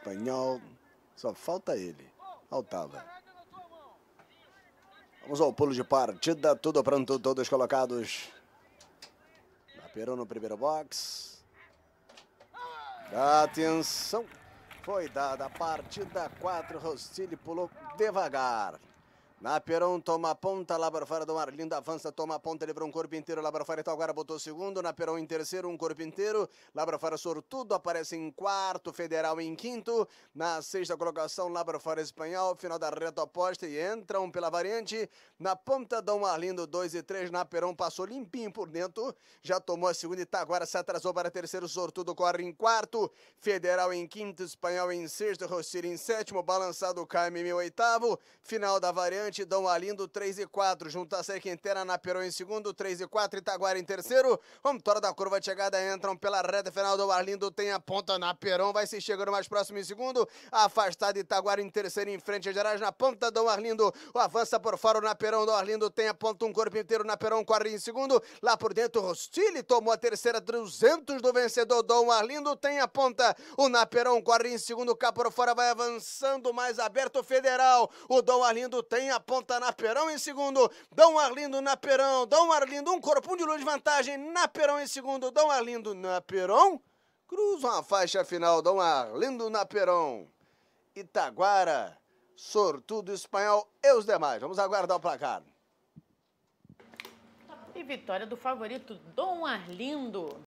espanhol. Só falta ele. Faltava. Vamos ao pulo de partida. Tudo pronto, todos colocados. Peru no primeiro box. Atenção. Foi dada a partida. Quatro, Rossini pulou devagar. Na Peron, toma a ponta, lá para fora do Marlindo, avança, toma a ponta, livrou um corpo inteiro, lá para fora, agora botou segundo, na Peron em terceiro, um corpo inteiro, lá para fora, Sortudo aparece em quarto, Federal em quinto, na sexta colocação, lá para fora, Espanhol, final da reta oposta e entram pela variante, na ponta, Dom Marlindo, dois e três na Peron passou limpinho por dentro, já tomou a segunda, tá agora se atrasou para terceiro, Sortudo corre em quarto, Federal em quinto, Espanhol em sexto, Rossir em sétimo, balançado, Caime em oitavo, final da variante, Almirante, Dom Alindo, 3 e 4. Juntassé na Naperão em segundo, 3 e 4. Itaguara em terceiro. Vamos, da curva de chegada, entram pela reta final. Dom Alindo tem a ponta, Naperão vai se chegando mais próximo em segundo. Afastado, Itaguara em terceiro, em frente. Gerais na ponta, Dom Arlindo. O avança por fora, o Naperão. Dom Arlindo tem a ponta, um corpo inteiro. Naperão corre em segundo. Lá por dentro, Rostile tomou a terceira, 200 do vencedor. Dom Arlindo tem a ponta. O Naperão corre em segundo. Cá por fora vai avançando mais aberto. Federal. O Dom Arlindo tem a aponta na Perão em segundo, Dom Arlindo na Perão, Dom Arlindo, um corpo um de luz de vantagem na Perão em segundo, Dom Arlindo na Perão, cruzam a faixa final, Dom Arlindo na Perão, Itaguara, Sortudo Espanhol e os demais. Vamos aguardar o placar. E vitória do favorito Dom Arlindo.